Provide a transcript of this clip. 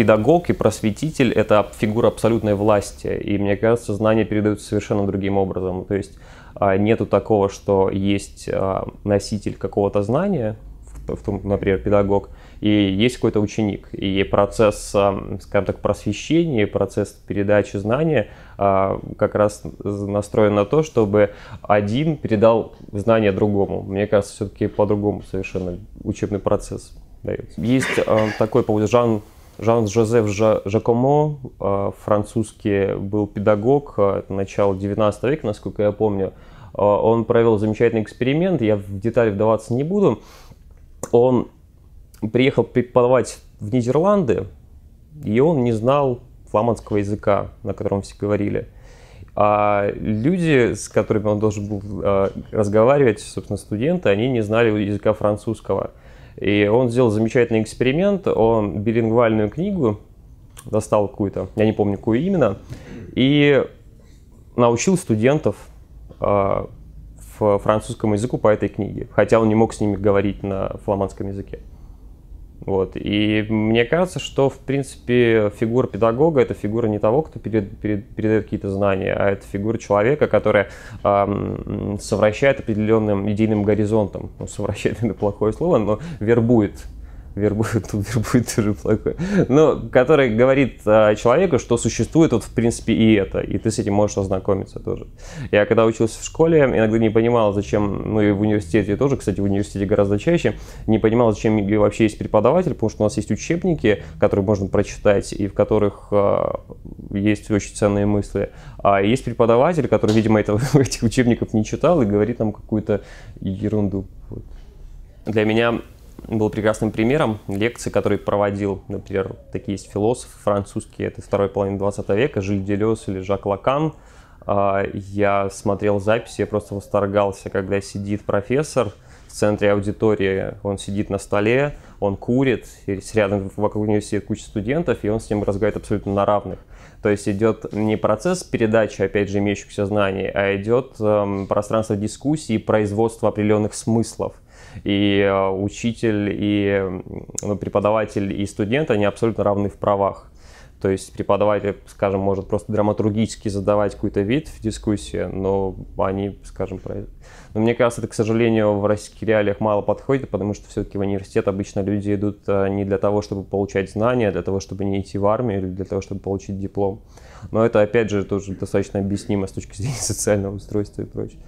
педагог и просветитель – это фигура абсолютной власти. И мне кажется, знания передаются совершенно другим образом. То есть а, нету такого, что есть а, носитель какого-то знания, например, педагог, и есть какой-то ученик. И процесс, а, скажем так, просвещения, процесс передачи знания как раз настроен на то, чтобы один передал знания другому. Мне кажется, все-таки по-другому совершенно учебный процесс дается. Есть такой, по-моему, жанр Жан-Жозеф Жакомо, а, французский был педагог, а, начало 19 века, насколько я помню. А, он провел замечательный эксперимент, я в детали вдаваться не буду. Он приехал преподавать в Нидерланды, и он не знал фламандского языка, на котором все говорили. А люди, с которыми он должен был разговаривать, собственно, студенты, они не знали языка французского. И он сделал замечательный эксперимент, он билингвальную книгу достал какую-то, я не помню, какую именно, и научил студентов э, французскому языку по этой книге, хотя он не мог с ними говорить на фламандском языке. Вот. И мне кажется, что, в принципе, фигура педагога – это фигура не того, кто перед, перед, передает какие-то знания, а это фигура человека, которая эм, совращает определенным идейным горизонтом. Ну, совращает – это плохое слово, но вербует вербует, тут вербует тоже плохое, но который говорит а, человеку, что существует вот в принципе и это, и ты с этим можешь ознакомиться тоже. Я когда учился в школе, иногда не понимал, зачем, ну и в университете тоже, кстати, в университете гораздо чаще, не понимал, зачем вообще есть преподаватель, потому что у нас есть учебники, которые можно прочитать, и в которых а, есть очень ценные мысли, а есть преподаватель, который, видимо, этого, этих учебников не читал и говорит нам какую-то ерунду. Для меня был прекрасным примером. Лекции, которые проводил, например, такие есть философы французские, это второй половины 20 века, Жиль Делес или Жак Лакан. А, я смотрел записи, я просто восторгался, когда сидит профессор в центре аудитории, он сидит на столе, он курит, и рядом вокруг него сидит куча студентов, и он с ним разговаривает абсолютно на равных. То есть идет не процесс передачи, опять же, имеющихся знаний, а идет эм, пространство дискуссии и производство определенных смыслов. И э, учитель, и ну, преподаватель, и студент, они абсолютно равны в правах. То есть преподаватель, скажем, может просто драматургически задавать какой-то вид в дискуссии, но они, скажем, про... Но мне кажется, это, к сожалению, в российских реалиях мало подходит, потому что все-таки в университет обычно люди идут э, не для того, чтобы получать знания, а для того, чтобы не идти в армию или для того, чтобы получить диплом. Но это, опять же, тоже достаточно объяснимо с точки зрения социального устройства и прочее.